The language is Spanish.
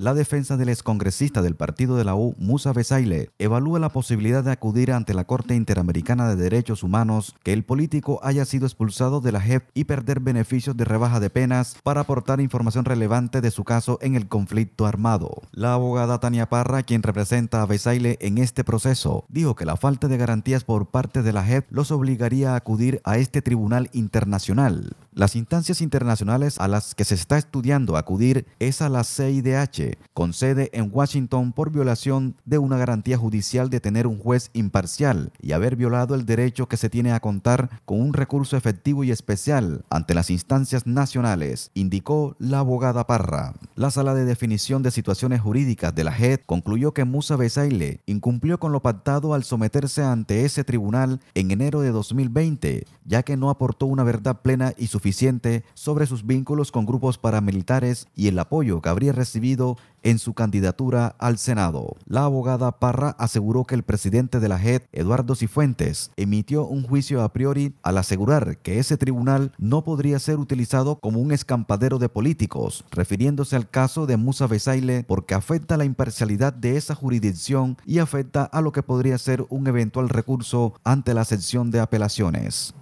La defensa del excongresista del partido de la U, Musa Besaile, evalúa la posibilidad de acudir ante la Corte Interamericana de Derechos Humanos que el político haya sido expulsado de la JEP y perder beneficios de rebaja de penas para aportar información relevante de su caso en el conflicto armado. La abogada Tania Parra, quien representa a Besaile en este proceso, dijo que la falta de garantías por parte de la JEP los obligaría a acudir a este tribunal internacional. Las instancias internacionales a las que se está estudiando acudir es a la CIDH concede con sede en Washington por violación de una garantía judicial de tener un juez imparcial y haber violado el derecho que se tiene a contar con un recurso efectivo y especial ante las instancias nacionales, indicó la abogada Parra. La sala de definición de situaciones jurídicas de la JED concluyó que Musa Bezaile incumplió con lo pactado al someterse ante ese tribunal en enero de 2020, ya que no aportó una verdad plena y suficiente sobre sus vínculos con grupos paramilitares y el apoyo que habría recibido en su candidatura al Senado. La abogada Parra aseguró que el presidente de la JED, Eduardo Cifuentes, emitió un juicio a priori al asegurar que ese tribunal no podría ser utilizado como un escampadero de políticos, refiriéndose al caso de Musa Besaile porque afecta la imparcialidad de esa jurisdicción y afecta a lo que podría ser un eventual recurso ante la sección de apelaciones.